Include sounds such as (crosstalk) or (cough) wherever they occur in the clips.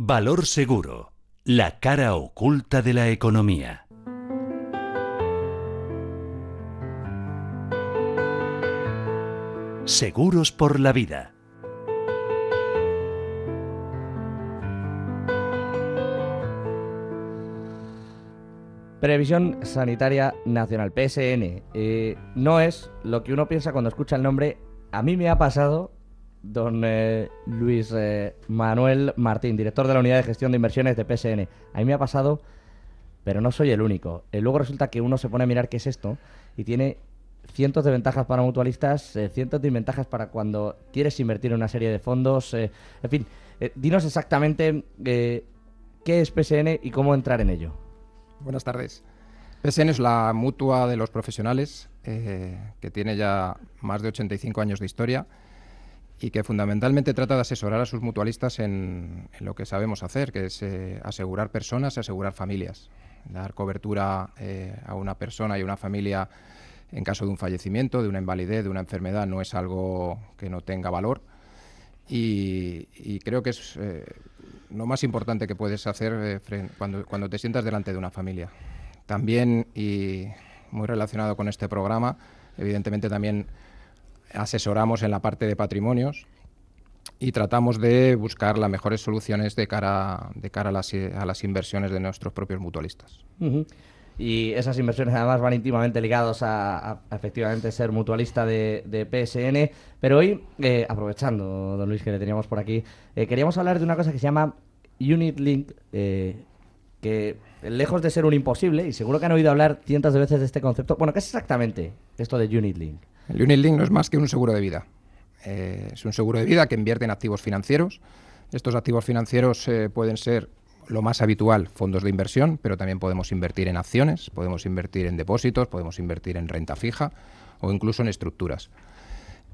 Valor Seguro, la cara oculta de la economía. Seguros por la vida. Previsión Sanitaria Nacional, PSN. Eh, no es lo que uno piensa cuando escucha el nombre. A mí me ha pasado don eh, Luis eh, Manuel Martín, director de la Unidad de Gestión de Inversiones de PSN. A mí me ha pasado, pero no soy el único. Eh, luego resulta que uno se pone a mirar qué es esto y tiene cientos de ventajas para mutualistas, cientos de ventajas para cuando quieres invertir en una serie de fondos. en fin, dinos exactamente qué es PSN y cómo entrar en ello. Buenas tardes. PSN es la mutua de los profesionales que tiene ya más de 85 años de historia y que fundamentalmente trata de asesorar a sus mutualistas en, lo que sabemos hacer, que es eh, asegurar personas, asegurar familias, dar cobertura eh, a una persona y a una familia en caso de un fallecimiento, de una invalidez, de una enfermedad, no es algo que no tenga valor. Y, creo que es eh, lo más importante que puedes hacer cuando, cuando te sientas delante de una familia. También, y muy relacionado con este programa, evidentemente también asesoramos en la parte de patrimonios y tratamos de buscar las mejores soluciones de cara, de cara a, las, a las inversiones de nuestros propios mutualistas. Y esas inversiones además van íntimamente ligados a, efectivamente ser mutualista de, PSN. Pero hoy, eh, aprovechando, don Luis, que le teníamos por aquí, eh, queríamos hablar de una cosa que se llama Unit Link, eh, que lejos de ser un imposible, y seguro que han oído hablar cientos de veces de este concepto, bueno, ¿qué es exactamente esto de Unit Link? El Unit Link no es más que un seguro de vida. Eh, es un seguro de vida que invierte en activos financieros. Estos activos financieros eh, pueden ser lo más habitual, fondos de inversión, pero también podemos invertir en acciones, podemos invertir en depósitos, podemos invertir en renta fija o incluso en estructuras.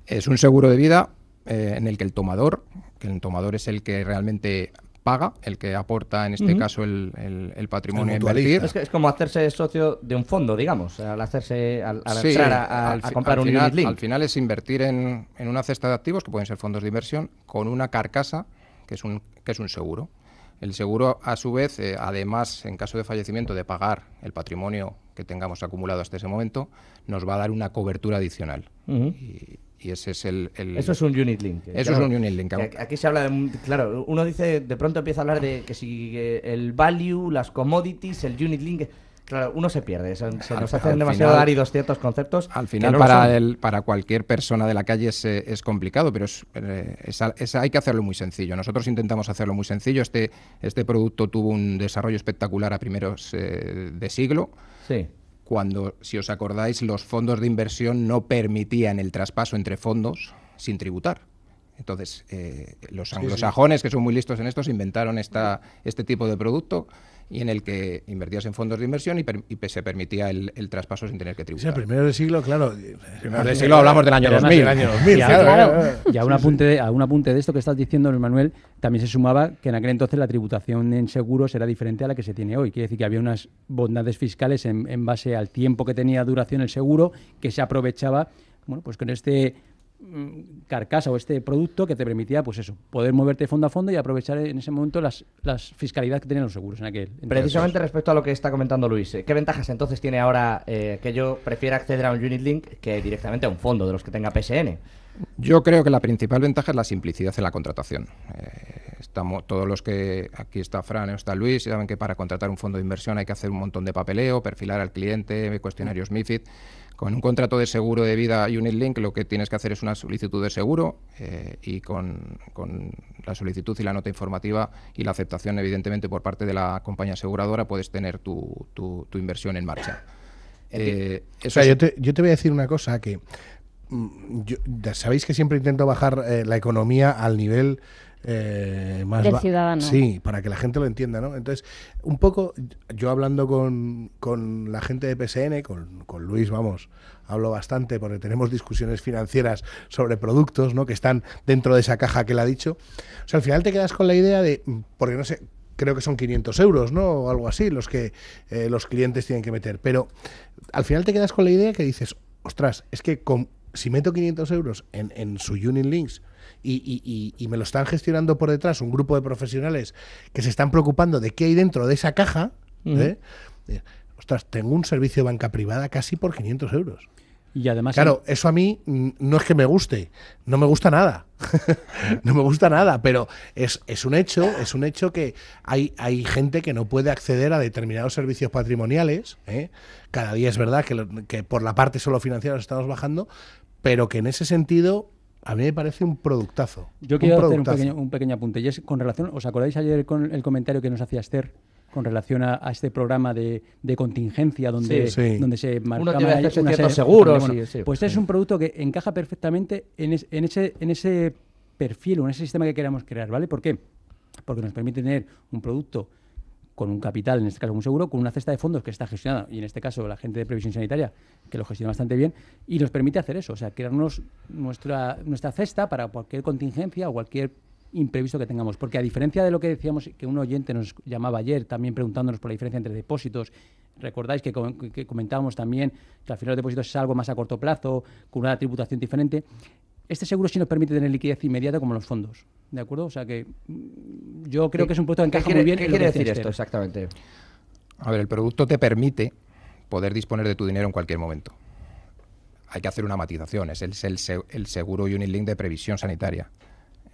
Es un seguro de vida eh, en el que el tomador, que el tomador es el que realmente paga, el que aporta en este caso el, el, patrimonio a invertir. Es, como hacerse socio de un fondo, digamos, al hacerse, al, entrar a, comprar un Al final es invertir en, en, una cesta de activos, que pueden ser fondos de inversión, con una carcasa, que es un, que es un seguro. El seguro, a su vez, eh, además, en caso de fallecimiento, de pagar el patrimonio que tengamos acumulado hasta ese momento, nos va a dar una cobertura adicional. Y ese es el, Eso es un unit link. Eh. Eso es un unit link. Aquí se habla de... Claro, uno dice, de pronto empieza a hablar de que si eh, el value, las commodities, el unit link... Claro, uno se pierde, se, nos hacen demasiado áridos ciertos conceptos. Al final, para, el, para cualquier persona de la calle es, eh, es complicado, pero es, es, hay que hacerlo muy sencillo. Nosotros intentamos hacerlo muy sencillo. Este, este producto tuvo un desarrollo espectacular a primeros de siglo. Sí cuando, si os acordáis, los fondos de inversión no permitían el traspaso entre fondos sin tributar. Entonces, eh, los anglosajones, que son muy listos en esto, se inventaron esta, este tipo de producto y en el que invertías en fondos de inversión y, se permitía el, traspaso sin tener que tributar. Sí, primero del siglo, claro. Primero del siglo hablamos del año 2000. y, a, un apunte de, esto que estás diciendo, Manuel, también se sumaba que en aquel entonces la tributación en seguros era diferente a la que se tiene hoy. Quiere decir que había unas bondades fiscales en, en base al tiempo que tenía duración el seguro que se aprovechaba bueno, pues con este Mm, carcasa o este producto que te permitía, pues eso, poder moverte fondo a fondo y aprovechar en ese momento las, fiscalidades que tenían los seguros en aquel. Precisamente respecto a lo que está comentando Luis, ¿eh? ¿qué ventajas entonces tiene ahora eh, que yo prefiera acceder a un unit link que directamente a un fondo de los que tenga PSN? Yo creo que la principal ventaja es la simplicidad en la contratación. Eh, estamos todos los que aquí está Fran, está Luis, saben que para contratar un fondo de inversión hay que hacer un montón de papeleo, perfilar al cliente, cuestionarios MIFID. Con un contrato de seguro de vida link, lo que tienes que hacer es una solicitud de seguro eh, y con, la solicitud y la nota informativa y la aceptación evidentemente por parte de la compañía aseguradora puedes tener tu, inversión en marcha. Eh, yo, te, voy a decir una cosa que mm, sabéis que siempre intento bajar eh, la economía al nivel eh, ciudadano. Sí, para que la gente lo entienda, ¿no? Entonces, un poco, yo hablando con, la gente de PSN, con, con, Luis, vamos, hablo bastante porque tenemos discusiones financieras sobre productos, ¿no? Que están dentro de esa caja que él ha dicho. O sea, al final te quedas con la idea de, porque no sé, creo que son 500 euros, ¿no? O algo así, los que eh, los clientes tienen que meter. Pero al final te quedas con la idea que dices, ostras, es que con, si meto 500 euros en, su Union Links, y, me lo están gestionando por detrás un grupo de profesionales que se están preocupando de qué hay dentro de esa caja. ¿eh? Eh, ostras, tengo un servicio de banca privada casi por 500 euros. Y además. Claro, eso a mí no es que me guste, no me gusta nada. (laughs) no me gusta nada, pero es, un hecho, es un hecho que hay, hay gente que no puede acceder a determinados servicios patrimoniales. ¿eh? Cada día es verdad que, que por la parte solo financiera nos estamos bajando, pero que en ese sentido a mí me parece un productazo. Yo quiero hacer un pequeño, apunte. Y es con relación, ¿os acordáis ayer con el comentario que nos hacía Esther con relación a, este programa de, contingencia donde, donde se marcaba Uno una seguro. pues es un producto que encaja perfectamente en, ese, en ese perfil, en ese sistema que queramos crear, ¿vale? ¿Por qué? Porque nos permite tener un producto con un capital, en este caso un seguro, con una cesta de fondos que está gestionada, y en este caso la gente de previsión sanitaria, que lo gestiona bastante bien, y nos permite hacer eso, o sea, crearnos nuestra, nuestra cesta para cualquier contingencia o cualquier imprevisto que tengamos. Porque a diferencia de lo que decíamos, que un oyente nos llamaba ayer también preguntándonos por la diferencia entre depósitos, recordáis que, que comentábamos también que al final los depósitos es algo más a corto plazo, con una tributación diferente, este seguro sí nos permite tener liquidez inmediata como los fondos, ¿de acuerdo? O sea que mm, yo creo que es un producto que encaja muy bien. ¿Qué quiere decir esto exactamente? A ver, el producto te permite poder disponer de tu dinero en cualquier momento. Hay que hacer una matización, es el, seguro Unilink de previsión sanitaria.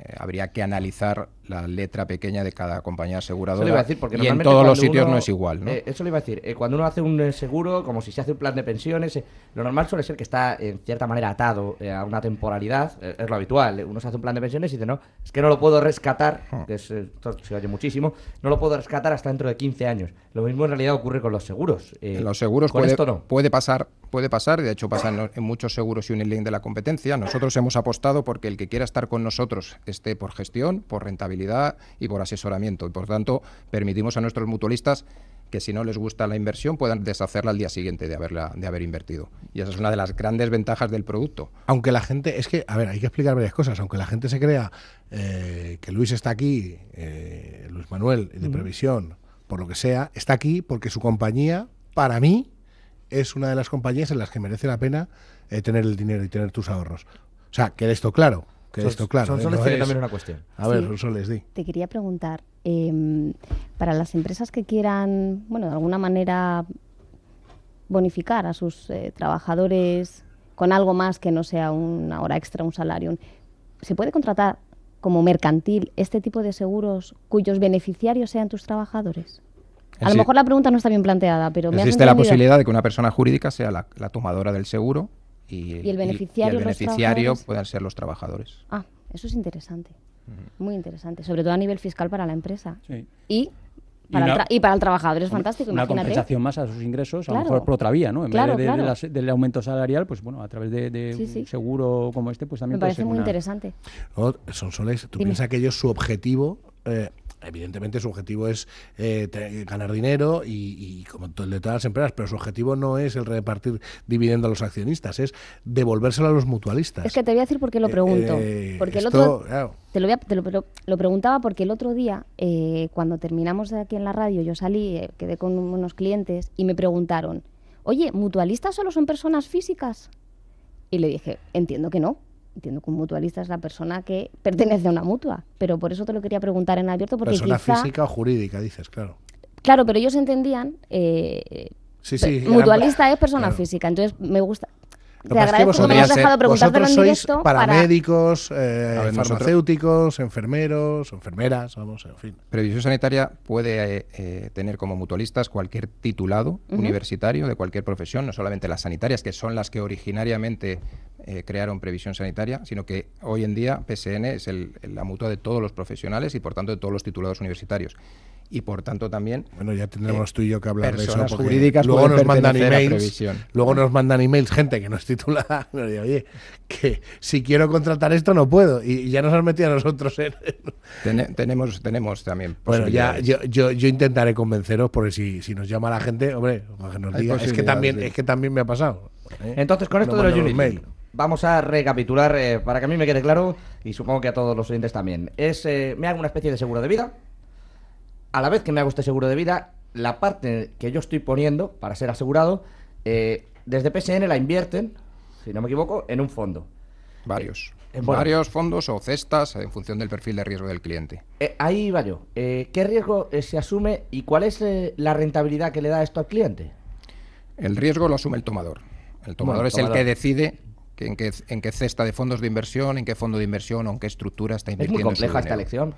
Eh, habría que analizar la letra pequeña de cada compañía aseguradora. Eso iba a decir, y en todos los sitios no es igual. ¿no? Eh, eso le iba a decir. Eh, cuando uno hace un seguro, como si se hace un plan de pensiones, lo normal suele ser que está en cierta manera atado a una temporalidad. es lo habitual. Uno se hace un plan de pensiones y dice, no, es que no lo puedo rescatar, ah. que esto se oye muchísimo, no lo puedo rescatar hasta dentro de 15 años. Lo mismo en realidad ocurre con los seguros. En los seguros puede, esto puede pasar, puede pasar, de hecho pasa en, muchos seguros y un link de la competencia. Nosotros hemos apostado porque el que quiera estar con nosotros esté por gestión, por rentabilidad y por asesoramiento. Y por tanto, permitimos a nuestros mutualistas que si no les gusta la inversión puedan deshacerla al día siguiente de, de haber invertido. Y esa es una de las grandes ventajas del producto. Aunque la gente, es que, a ver, hay que explicar varias cosas, aunque la gente se crea eh, que Luis está aquí, eh, Luis Manuel, de Previsión, por lo que sea, está aquí porque su compañía, para mí, es una de las compañías en las que merece la pena eh, tener el dinero y tener tus ahorros. O sea, que esto claro claro, ¿eh? es... una cuestión. A ver, di. Te quería preguntar, em, para las empresas que quieran, bueno, de alguna manera bonificar a sus eh, trabajadores con algo más que no sea una hora extra, un salario, ¿se puede contratar como mercantil este tipo de seguros cuyos beneficiarios sean tus trabajadores? A lo mejor la pregunta no está bien planteada, pero me Existe la posibilidad de que una persona jurídica sea la tomadora del seguro y, el beneficiario, puede puedan ser los trabajadores. Ah, eso es interesante. Muy interesante, sobre todo a nivel fiscal para la empresa. Sí. Y para para el trabajador es fantástico. Una compensación más a sus ingresos, a lo mejor por otra vía, ¿no? En vez del aumento salarial, pues bueno, a través de, un seguro como este, pues también. Me parece muy interesante. son soles, tú piensas que ellos su objetivo eh, Evidentemente su objetivo es eh, ganar dinero y, y, como de todas las empresas, pero su objetivo no es el repartir dividendos a los accionistas, es devolvérselo a los mutualistas. Es que te voy a decir por qué lo eh, pregunto. Eh, porque el otro, te, lo, preguntaba porque el otro día, cuando terminamos de aquí en la radio, yo salí, quedé con unos clientes y me preguntaron, oye, ¿mutualistas solo son personas físicas? Y le dije, entiendo que no entiendo que un mutualista es la persona que pertenece a una mutua, pero por eso te lo quería preguntar en abierto. Porque persona física o jurídica, dices, claro. Claro, pero ellos entendían. Eh, sí, sí, mutualista es persona física, entonces me gusta. Te agradezco que dejado Paramédicos, para... eh, farmacéuticos, enfermeros, enfermeras, vamos, en fin. Previsión sanitaria puede eh, eh, tener como mutualistas cualquier titulado universitario de cualquier profesión, no solamente las sanitarias, que son las que originariamente eh, crearon previsión sanitaria, sino que hoy en día PSN es la mutua de todos los profesionales y por tanto de todos los titulados universitarios y por tanto también. Bueno, ya eh, tendremos tú y yo que hablar de eso. Jurídicas luego nos mandan emails. Luego nos mandan emails gente que (laughs) Nos dice, que si quiero contratar esto no puedo. Y, ya nos han metido a nosotros en. (laughs) tenemos, tenemos también. Bueno, ya yo, yo, intentaré convenceros porque si, si nos llama la gente, hombre, que Es que, también, es que también me ha pasado. ¿eh? Entonces, con esto de los emails. Vamos a recapitular eh, para que a mí me quede claro y supongo que a todos los oyentes también. Es, me hago una especie de seguro de vida, a la vez que me hago este seguro de vida, la parte que yo estoy poniendo para ser asegurado, eh, desde PSN la invierten, si no me equivoco, en un fondo. Varios. Eh, varios fondos o cestas en función del perfil de riesgo del cliente. Eh, ahí va yo. ¿Qué riesgo se asume y cuál es la rentabilidad que le da esto al cliente? El riesgo lo asume el tomador. El tomador es el que decide en, qué, cesta de fondos de inversión, en qué fondo de inversión o en qué estructura está invirtiendo. Es muy compleja esta elección.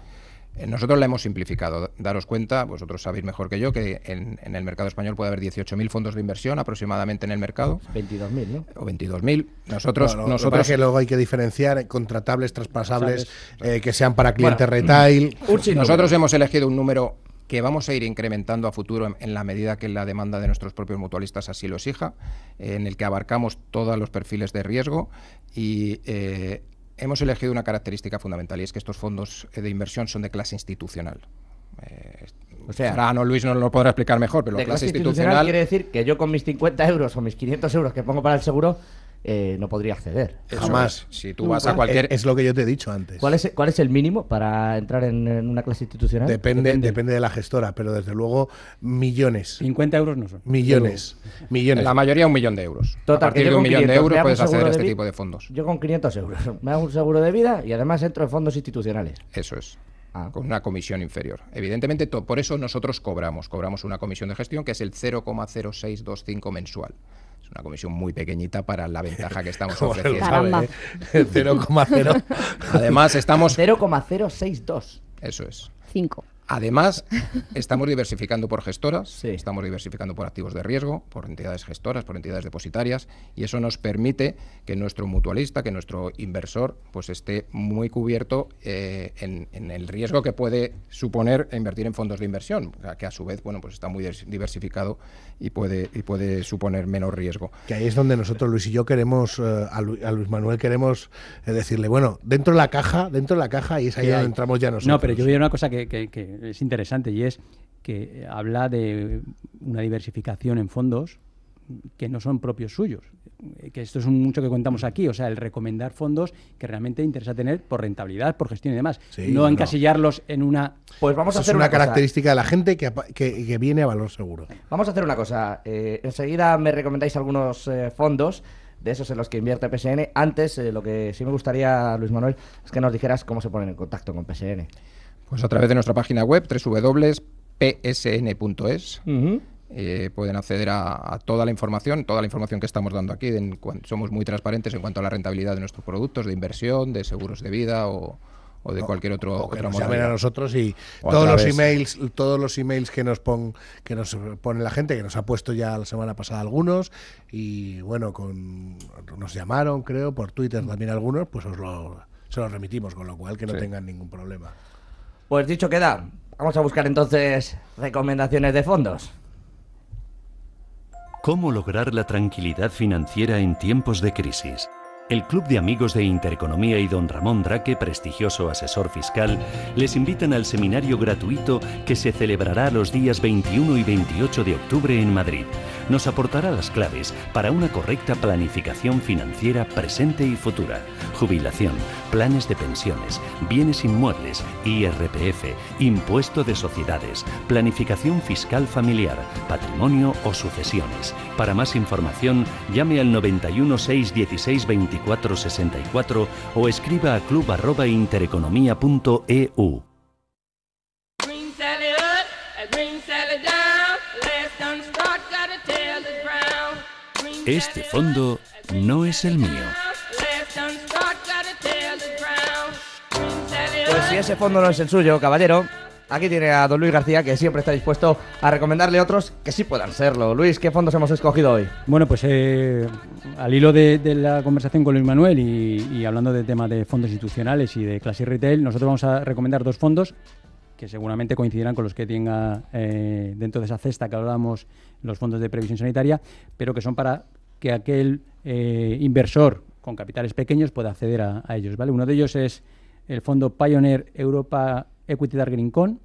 Eh, nosotros la hemos simplificado. Daros cuenta, vosotros sabéis mejor que yo, que en, el mercado español puede haber 18.000 fondos de inversión aproximadamente en el mercado. 22.000, ¿no? O 22.000. Nosotros... nosotros que luego hay que diferenciar contratables, traspasables, eh, que sean para clientes mm. retail. Nosotros hemos elegido un número que vamos a ir incrementando a futuro en, la medida que la demanda de nuestros propios mutualistas así lo exija, eh, en el que abarcamos todos los perfiles de riesgo y hemos elegido una característica fundamental y es que estos fondos eh, de inversión son de clase institucional. Eh, o sea, no, Luis no lo podrá explicar mejor, pero de clase, institucional, quiere decir que yo con mis 50 euros o mis 500 euros que pongo para el seguro eh, no podría acceder. Jamás. Si tú vas a cualquier. Es, lo que yo te he dicho antes. ¿Cuál es, cuál es el mínimo para entrar en, una clase institucional? Depende, depende, de la gestora, pero desde luego millones. 50 euros no son. Millones. Millones. La mayoría un millón de euros. Total, a un millón de euros puedes acceder a este tipo de fondos. Yo con 500 euros. Me hago un seguro de vida y además entro en fondos institucionales. Eso es con una comisión inferior. Evidentemente, por eso nosotros cobramos, cobramos una comisión de gestión que es el 0,0625 mensual. Es una comisión muy pequeñita para la ventaja que estamos (laughs) ofreciendo. 0,0. ¿eh? (laughs) Además, estamos 0,062. (laughs) Eso es. 5. Además, estamos diversificando por gestoras, estamos diversificando por activos de riesgo, por entidades gestoras, por entidades depositarias, y eso nos permite que nuestro mutualista, que nuestro inversor, pues esté muy cubierto eh, en, el riesgo que puede suponer invertir en fondos de inversión, que a su vez, bueno, pues está muy diversificado y puede, y puede suponer menos riesgo. Que ahí es donde nosotros, Luis y yo, queremos, eh, a, Luis Manuel queremos eh, decirle, bueno, dentro de la caja, dentro de la caja, y es ahí donde entramos ya nosotros. No, pero yo vi una cosa que es interesante y es que eh, habla de una diversificación en fondos que no son propios suyos. Eh, que esto es mucho que contamos aquí, o sea, el recomendar fondos que realmente interesa tener por rentabilidad, por gestión y demás. no encasillarlos en una. Pues vamos a hacer una, característica de la gente que, que, viene a valor seguro. Vamos a hacer una cosa. Eh, enseguida me recomendáis algunos fondos de esos en los que invierte PSN. Antes, lo que sí me gustaría, Luis Manuel, es que nos dijeras cómo se ponen en contacto con PSN. Pues a través de nuestra página web, www.psn.es. Eh, pueden acceder a, toda la información, toda la información que estamos dando aquí. somos muy transparentes en cuanto a la rentabilidad de nuestros productos, de inversión, de seguros de vida o, de cualquier otro o que a nosotros y todos los emails todos los emails que nos pon, que nos pone la gente que nos ha puesto ya la semana pasada algunos y bueno con nos llamaron creo por Twitter mm. también algunos pues os lo, se los remitimos con lo cual que no tengan ningún problema pues dicho queda, vamos a buscar entonces recomendaciones de fondos. ¿Cómo lograr la tranquilidad financiera en tiempos de crisis? el Club de Amigos de Intereconomía y don Ramón Draque, prestigioso asesor fiscal, les invitan al seminario gratuito que se celebrará los días 21 y 28 de octubre en Madrid. Nos aportará las claves para una correcta planificación financiera presente y futura, jubilación, planes de pensiones, bienes inmuebles, IRPF, impuesto de sociedades, planificación fiscal familiar, patrimonio o sucesiones. Para más información, llame al 91 616 24 464 o escriba a club.intereconomía.eu. Este fondo no es el mío. Pues si ese fondo no es el suyo, caballero, aquí tiene a don Luis García que siempre está dispuesto a recomendarle otros que sí puedan serlo. Luis, ¿qué fondos hemos escogido hoy? Bueno, pues eh, al hilo de, la conversación con Luis Manuel y, hablando de temas de fondos institucionales y de clase retail, nosotros vamos a recomendar dos fondos que seguramente coincidirán con los que tenga eh, dentro de esa cesta que hablábamos los fondos de previsión sanitaria, pero que son para que aquel eh, inversor con capitales pequeños pueda acceder a, ellos. ¿vale? Uno de ellos es el fondo Pioneer Europa Equity Dark Green Con.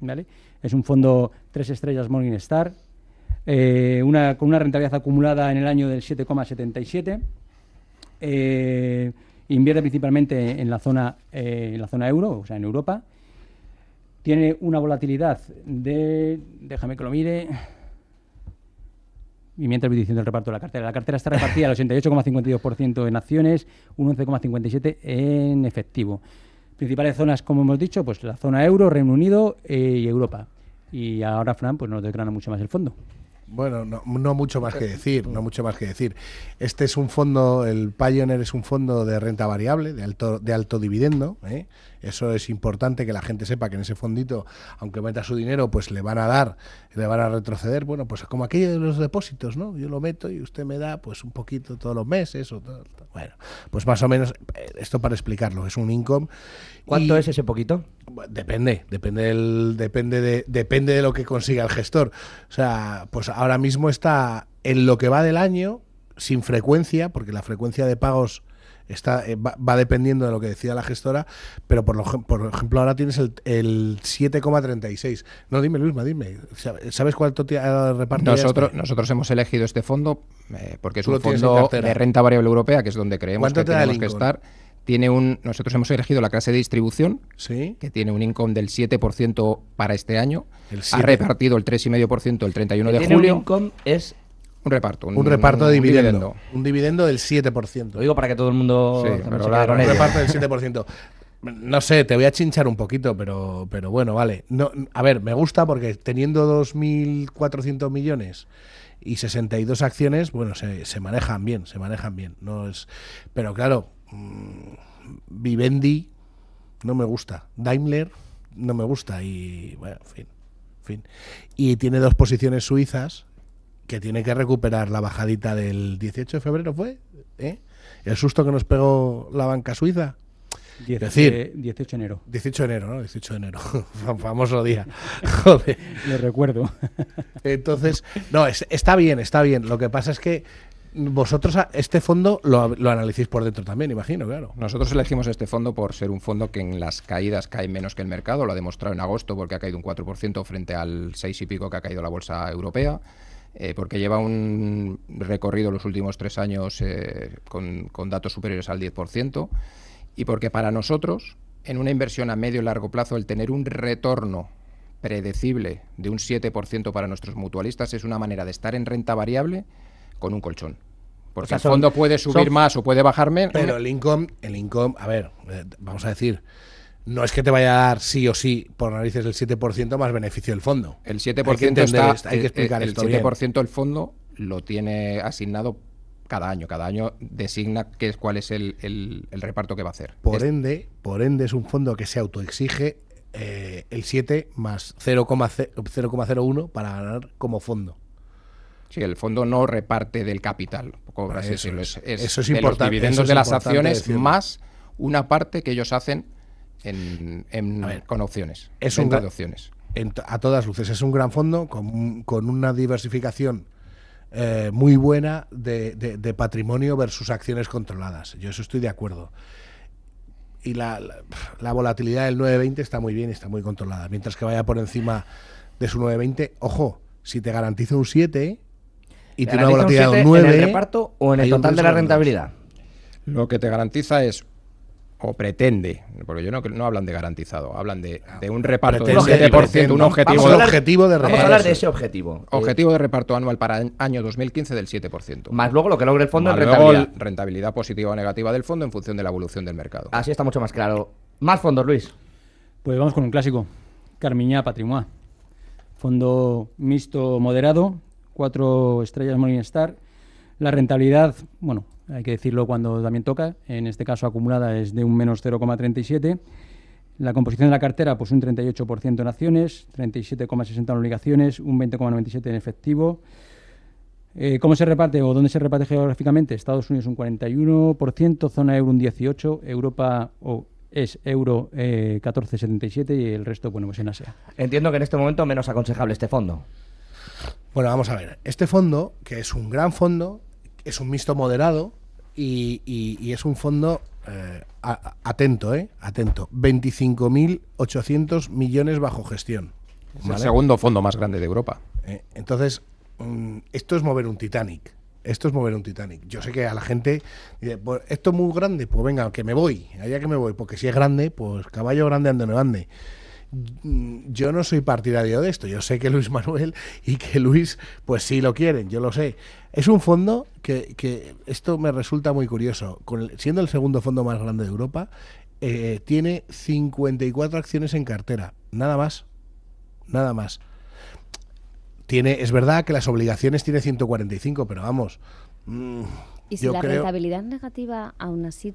¿vale? Es un fondo tres estrellas Morningstar eh, una, con una rentabilidad acumulada en el año del 7,77. Eh, invierte principalmente en la, zona, eh, en la zona euro, o sea, en Europa. Tiene una volatilidad de, déjame que lo mire, y mientras voy diciendo el reparto de la cartera. La cartera está repartida al 88,52% en acciones, un 11,57% en efectivo. Principales zonas, como hemos dicho, pues la zona euro, Reino Unido y Europa. Y ahora, Fran, pues nos declara mucho más el fondo. Bueno, no, mucho más que decir, no mm. mucho más que decir. Este es un fondo, el Pioneer es un fondo de renta variable, de alto, de alto dividendo, ¿eh? Eso es importante que la gente sepa que en ese fondito, aunque meta su dinero, pues le van a dar, le van a retroceder. Bueno, pues como aquello de los depósitos, ¿no? Yo lo meto y usted me da pues un poquito todos los meses. O Bueno, pues más o menos, eh, esto para explicarlo, es un income. ¿Cuánto es ese poquito? Depende, depende, del, depende, de, depende de lo que consiga el gestor. O sea, pues ahora mismo está en lo que va del año, sin frecuencia, porque la frecuencia de pagos Está, eh, va, dependiendo de lo que decía la gestora, pero por, lo, por ejemplo ahora tienes el, el 7,36. No, dime Luis, dime. ¿Sabes cuánto te ha repartido? Nosotros, nosotros hemos elegido este fondo eh, porque es un fondo de renta variable europea, que es donde creemos que tenemos que estar. Tiene un, nosotros hemos elegido la clase de distribución, que tiene un income del 7% para este año. ha repartido el 3,5% el 31 de julio. El income es un reparto. Un, reparto de dividendo, Un dividendo del 7%. Lo digo para que todo el mundo... un reparto del 7%. No sé, te voy a chinchar un poquito, pero, pero bueno, vale. a ver, me gusta porque teniendo 2.400 millones y 62 acciones, bueno, se, manejan bien, se manejan bien. No es, pero claro, mm, Vivendi no me gusta, Daimler no me gusta y, bueno, fin, fin. Y tiene dos posiciones suizas que tiene que recuperar la bajadita del 18 de febrero, ¿fue? ¿Eh? El susto que nos pegó la banca suiza. Es decir, 18 de enero. 18 de enero, ¿no? 18 de enero. (laughs) Famoso día. (laughs) Joder. Lo recuerdo. (laughs) Entonces, no, está bien, está bien. Lo que pasa es que vosotros este fondo lo, lo analicéis por dentro también, imagino, claro. Nosotros elegimos este fondo por ser un fondo que en las caídas cae menos que el mercado, lo ha demostrado en agosto porque ha caído un 4% frente al 6 y pico que ha caído la bolsa europea. Eh, porque lleva un recorrido los últimos tres años eh, con, datos superiores al 10%, y porque para nosotros, en una inversión a medio y largo plazo, el tener un retorno predecible de un 7% para nuestros mutualistas es una manera de estar en renta variable con un colchón. Porque el fondo puede subir más o puede bajar menos. Pero el income, el income, a ver, eh, vamos a decir, no es que te vaya a dar sí o sí por narices el 7% más beneficio del fondo. El 7% hay explicar el, el 7% fondo lo tiene asignado cada año. Cada año designa qué es, cuál es el, reparto que va a hacer. Por ende, por ende es un fondo que se autoexige eh, el 7 más 0,01 para ganar como fondo. Sí, el fondo no reparte del capital. Eso, es, importante. de las acciones más una parte que ellos hacen con opciones. Es un de opciones. a todas luces, es un gran fondo con, una diversificación eh, muy buena de, patrimonio versus acciones controladas. Yo eso estoy de acuerdo. Y la, la, volatilidad del 920 está muy bien y está muy controlada. Mientras que vaya por encima de su 920, ojo, si te garantiza un 7 y tiene una volatilidad de un 9, ¿En el reparto o en el total de la rentabilidad? Lo que te garantiza es o pretende, porque yo no, no hablan de garantizado, hablan de, ah, un reparto del 7%, un objetivo, objetivo de reparto. Vamos a hablar de ese objetivo. Eh, objetivo de reparto anual para el año 2015 del 7%. Más luego lo que logre el fondo en rentabilidad. rentabilidad positiva o negativa del fondo en función de la evolución del mercado. Así está mucho más claro. Más fondos, Luis. Pues vamos con un clásico. Carmiña Patrimois. Fondo mixto moderado, cuatro estrellas Morningstar. La rentabilidad, bueno, hay que decirlo cuando también toca, en este caso acumulada es de un menos 0,37. La composición de la cartera, pues un 38% en acciones, 37,60 en obligaciones, un 20,97 en efectivo. Eh, ¿Cómo se reparte o dónde se reparte geográficamente? Estados Unidos un 41%, zona euro un 18%, Europa o es euro 14,77 eh, y el resto, bueno, pues en Asia. Entiendo que en este momento menos aconsejable este fondo. Bueno, vamos a ver. Este fondo, que es un gran fondo, es un mixto moderado y, es un fondo, eh, atento, ¿eh? Atento, 25.800 millones bajo gestión. Es el segundo fondo más grande de Europa. Eh, entonces, mm, esto es mover un Titanic. Esto es mover un Titanic. Yo sé que a la gente pues, esto es muy grande, pues venga, que me voy, allá que me voy, porque si es grande, pues caballo grande ande no ande yo no soy partidario de esto. Yo sé que Luis Manuel y que Luis, pues sí lo quieren, yo lo sé. Es un fondo que, esto me resulta muy curioso. siendo el segundo fondo más grande de Europa, eh, tiene 54 acciones en cartera. Nada más. Nada más. Tiene, es verdad que las obligaciones tiene 145, pero vamos. Mm, y si la rentabilidad negativa aún así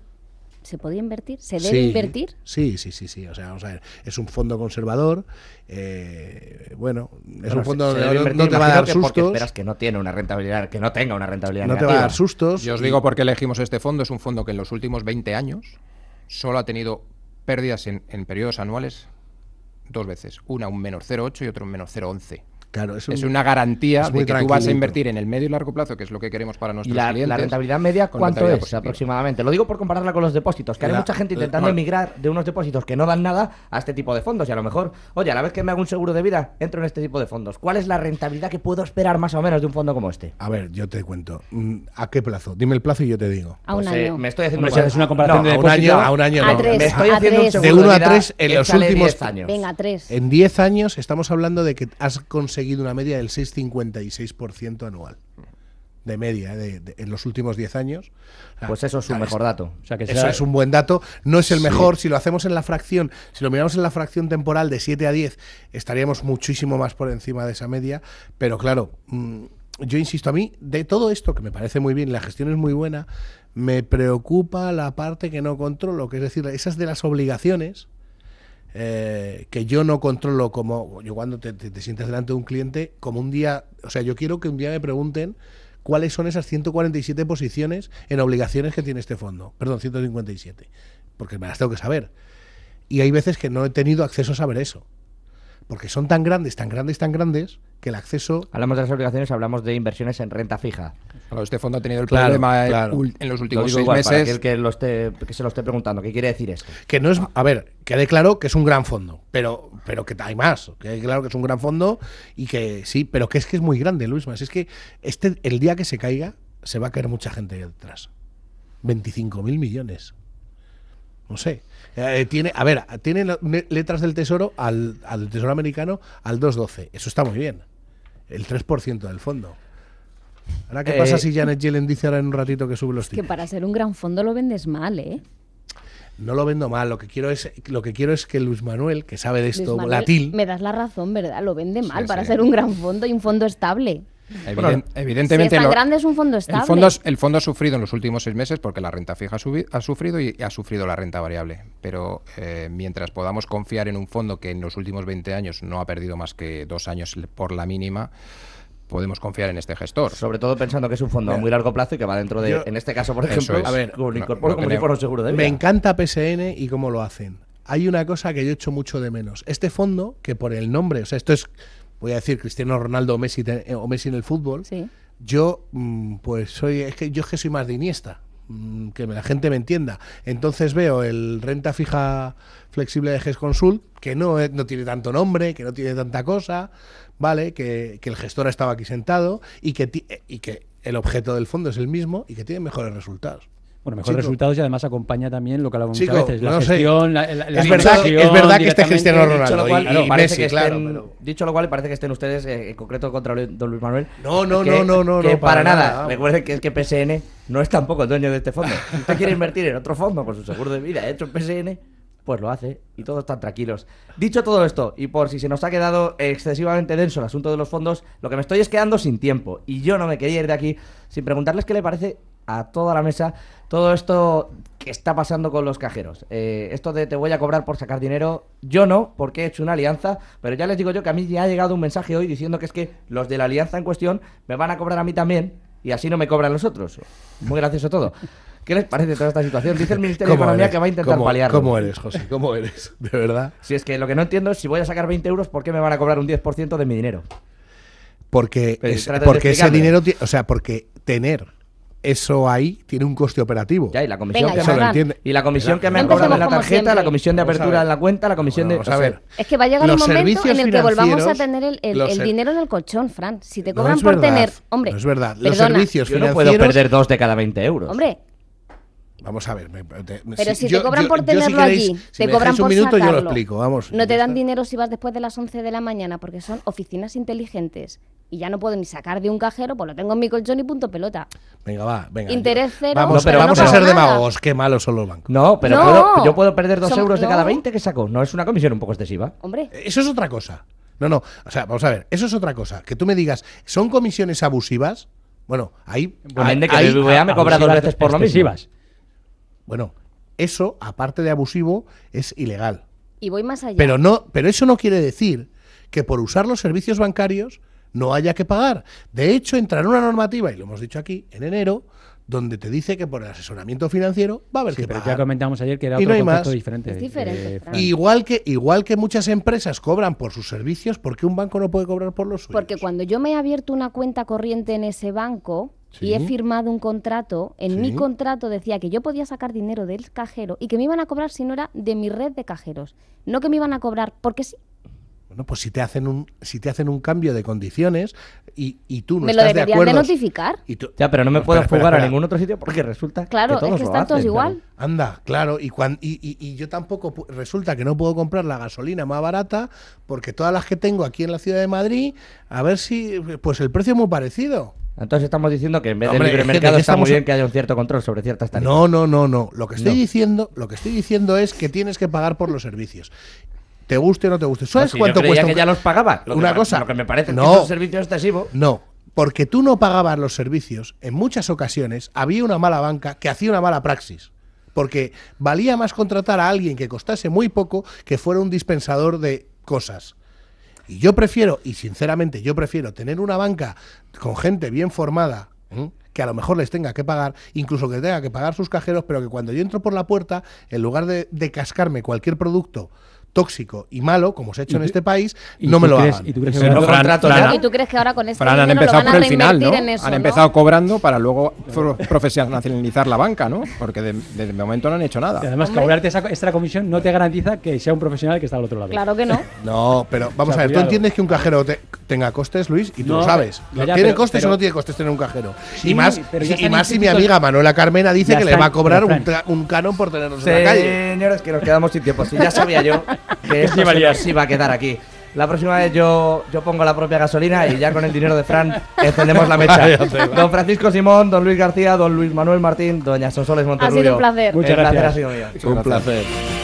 ¿Se podía invertir? ¿Se debe invertir? Sí, sí, sí, sí. O sea, vamos a ver, es un fondo conservador. Eh, bueno, es un fondo donde no, te va a dar sustos. esperas que no tiene una rentabilidad, que no tenga una rentabilidad. No te va a dar sustos. Yo os digo por qué elegimos este fondo. Es un fondo que en los últimos 20 años solo ha tenido pérdidas en, en periodos anuales dos veces. Una un menos 0,8 y otra un menos 0,11 es, una garantía de que tú vas a invertir en el medio y largo plazo, que es lo que queremos para nuestros la, rentabilidad media cuánto es aproximadamente? Lo digo por compararla con los depósitos, que hay mucha gente intentando emigrar de unos depósitos que no dan nada a este tipo de fondos. Y a lo mejor, oye, a la vez que me hago un seguro de vida, entro en este tipo de fondos. ¿Cuál es la rentabilidad que puedo esperar más o menos de un fondo como este? A ver, yo te cuento. Mm, ¿A qué plazo? Dime el plazo y yo te digo. A un pues, año. Eh, me estoy haciendo una comparación de A un año, a un año. no. me estoy a haciendo tres. Un de a en los últimos años. Venga, tres. En diez años estamos hablando de que has conseguido seguido una media del 6,56% anual. De media eh, en los últimos 10 años. Pues eso es un mejor dato. O sea, que eso es un buen dato. No es el mejor. Si lo hacemos en la fracción, si lo miramos en la fracción temporal de 7 a 10, estaríamos muchísimo más por encima de esa media. Pero claro, mm, yo insisto, a mí, de todo esto, que me parece muy bien, la gestión es muy buena, me preocupa la parte que no controlo, que es decir, esas de las obligaciones, eh, que yo no controlo como yo cuando te, sientes delante de un cliente, como un día, o sea, yo quiero que un día me pregunten cuáles son esas 147 posiciones en obligaciones que tiene este fondo, perdón, 157, porque me las tengo que saber. Y hay veces que no he tenido acceso a saber eso porque son tan grandes, tan grandes, tan grandes, que el acceso... Hablamos de las obligaciones, hablamos de inversiones en renta fija. este fondo ha tenido el problema eh, en los últimos seis meses. que, se lo esté preguntando, ¿qué quiere decir esto? Que no es... A ver, quede claro que es un gran fondo, pero, pero que hay más. Que claro que es un gran fondo y que sí, pero que es que es muy grande, Luis. Más. Es que este, el día que se caiga, se va a caer mucha gente detrás. 25.000 mil millones. No sé. Eh, tiene, a ver, tiene letras del tesoro al, al tesoro americano al 2.12. Eso está muy bien. El 3% del fondo. Ahora, ¿qué eh, pasa si Janet Yellen dice ahora en un ratito que sube los tipos? Que para ser un gran fondo lo vendes mal, ¿eh? No lo vendo mal, lo que quiero es, lo que quiero es que Luis Manuel, que sabe de esto Me das la razón, ¿verdad? Lo vende mal para ser un gran fondo y un fondo estable evidentemente. es grande es un fondo estable. El fondo, ha sufrido en los últimos seis meses porque la renta fija ha, sufrido y ha sufrido la renta variable. Pero eh, mientras podamos confiar en un fondo que en los últimos 20 años no ha perdido más que dos años por la mínima, podemos confiar en este gestor. Sobre todo pensando que es un fondo a muy largo plazo y que va dentro de, en este caso, por ejemplo, a ver, Me encanta PSN y cómo lo hacen. Hay una cosa que yo echo mucho de menos. Este fondo, que por el nombre, o sea, esto es voy a decir Cristiano Ronaldo o Messi, eh, o Messi en el fútbol, yo mm, pues soy, es que yo es que soy más de Iniesta, mm, que la gente me entienda. Entonces veo el renta fija flexible de GES Consult, que no, no tiene tanto nombre, que no tiene tanta cosa, ¿vale? Que, que el gestor ha estado aquí sentado y que, eh, y que el objeto del fondo es el mismo y que tiene mejores resultados. Bueno, mejores resultados y además acompaña también lo que hablamos muchas veces, la gestión, la, la, es verdad, que, es verdad que esté Cristiano Ronaldo que Dicho lo cual, parece que estén ustedes eh, en concreto contra Don Luis Manuel. No, no, no, no, no, que para, nada. Recuerden que, que PSN no es tampoco el dueño de este fondo. Si usted quiere invertir en otro fondo con su seguro de vida hecho PSN, pues lo hace y todos están tranquilos. Dicho todo esto, y por si se nos ha quedado excesivamente denso el asunto de los fondos, lo que me estoy es quedando sin tiempo y yo no me quería ir de aquí sin preguntarles qué le parece a toda la mesa todo esto que está pasando con los cajeros. Eh, esto de te voy a cobrar por sacar dinero, yo no, porque he hecho una alianza, pero ya les digo yo que a mí ya ha llegado un mensaje hoy diciendo que es que los de la alianza en cuestión me van a cobrar a mí también y así no me cobran los otros. Muy gracioso todo. ¿Qué les parece toda esta situación? Dice el (laughs) Ministerio de Economía que va a intentar paliar ¿Cómo eres, José? ¿Cómo eres? (laughs) ¿De verdad? Si es que lo que no entiendo es si voy a sacar 20 euros, ¿por qué me van a cobrar un 10% de mi dinero? Porque, porque ese dinero, o sea, porque tener eso ahí tiene un coste operativo. y la comisión que, me, y la han cobrado en la tarjeta, la comisión de apertura de la cuenta, la comisión de. a Es que va a llegar un momento en el que volvamos a tener el, dinero en el colchón, Fran. Si te cobran por tener. Hombre, es verdad. Los servicios financieros. Yo no puedo perder dos de cada 20 euros. Hombre, Vamos a ver. Me, pero si, te cobran por tenerlo allí, te cobran por un minuto, yo lo explico, vamos. No te dan dinero si vas después de las 11 de la mañana porque son oficinas inteligentes y ya no puedo ni sacar de un cajero, pues lo tengo en mi colchón y punto pelota. Venga, va, venga. Interés cero. Vamos, pero, vamos a ser magos qué malos son los bancos. No, pero yo puedo perder dos euros de cada 20 que saco. No es una comisión un poco excesiva. Hombre. Eh, eso es otra cosa. No, no, o sea, vamos a ver, eso es otra cosa. Que tú me digas, ¿son comisiones abusivas? Bueno, ahí... Bueno, hay, que me cobra dos veces por lo mismo. Bueno, eso, aparte de abusivo, es ilegal. Y voy más allá. Pero, no, pero eso no quiere decir que por usar los servicios bancarios no haya que pagar. De hecho, entrará una normativa, y lo hemos dicho aquí, en enero, donde te dice que por el asesoramiento financiero va a haber que pero pagar. Ya comentamos ayer que era otro diferente. Es diferente eh, igual, que, igual que muchas empresas cobran por sus servicios, ¿por qué un banco no puede cobrar por los suyos? Porque cuando yo me he abierto una cuenta corriente en ese banco, y he firmado un contrato, en mi contrato decía que yo podía sacar dinero del cajero y que me iban a cobrar si no era de mi red de cajeros, no que me iban a cobrar porque sí. Bueno, pues si te hacen un, si te hacen un cambio de condiciones y, y tú no me de Me lo deberían de notificar. ya, pero no me puedo a ningún otro sitio porque resulta claro, que todos están todos igual. Anda, claro, y, y, y, yo tampoco resulta que no puedo comprar la gasolina más barata porque todas las que tengo aquí en la ciudad de Madrid, a ver si pues el precio es muy parecido. Entonces estamos diciendo que en vez de libre mercado está muy bien que haya un cierto control sobre ciertas tarifas. No, no, no, no. Lo que estoy diciendo, lo que estoy diciendo es que tienes que pagar por los servicios. Te guste o no te guste. ¿Sabes ah, cuánto cuesta? que ya los pagaba. Una cosa. Lo que me parece no, que es un servicio excesivo. No, porque tú no pagabas los servicios, en muchas ocasiones había una mala banca que hacía una mala praxis. Porque valía más contratar a alguien que costase muy poco que fuera un dispensador de cosas. Y yo prefiero, y sinceramente yo prefiero tener una banca con gente bien formada, que a lo mejor les tenga que pagar, incluso que tenga que pagar sus cajeros, pero que cuando yo entro por la puerta, en lugar de cascarme cualquier producto tóxico y malo, como se ha hecho en este país, no me lo ¿Y tú crees que, ahora, con este han empezado el final, Han empezado cobrando para luego profesionalizar la banca, ¿no? Porque desde el momento no han hecho nada. además, que cobrarte esa comisión no te garantiza que sea un profesional que está al otro lado. Claro que no. no, pero vamos a ver, tú entiendes que un cajero tenga costes, Luis, y tú lo sabes. ¿Tiene costes o no tiene costes tener un cajero? y más, más si mi amiga Manuela Carmena dice que le va a cobrar un, canon por tenernos en la calle. Señores, que nos quedamos sin tiempo. Si ya sabía yo que (laughs) esto se a quedar aquí. La próxima vez yo, yo pongo la propia gasolina y ya con el dinero de Fran encendemos la mecha. (laughs) don Francisco Simón, don Luis García, don Luis Manuel Martín, doña Sosoles Montero. Ha sido un placer. Muchas gracias. Un placer.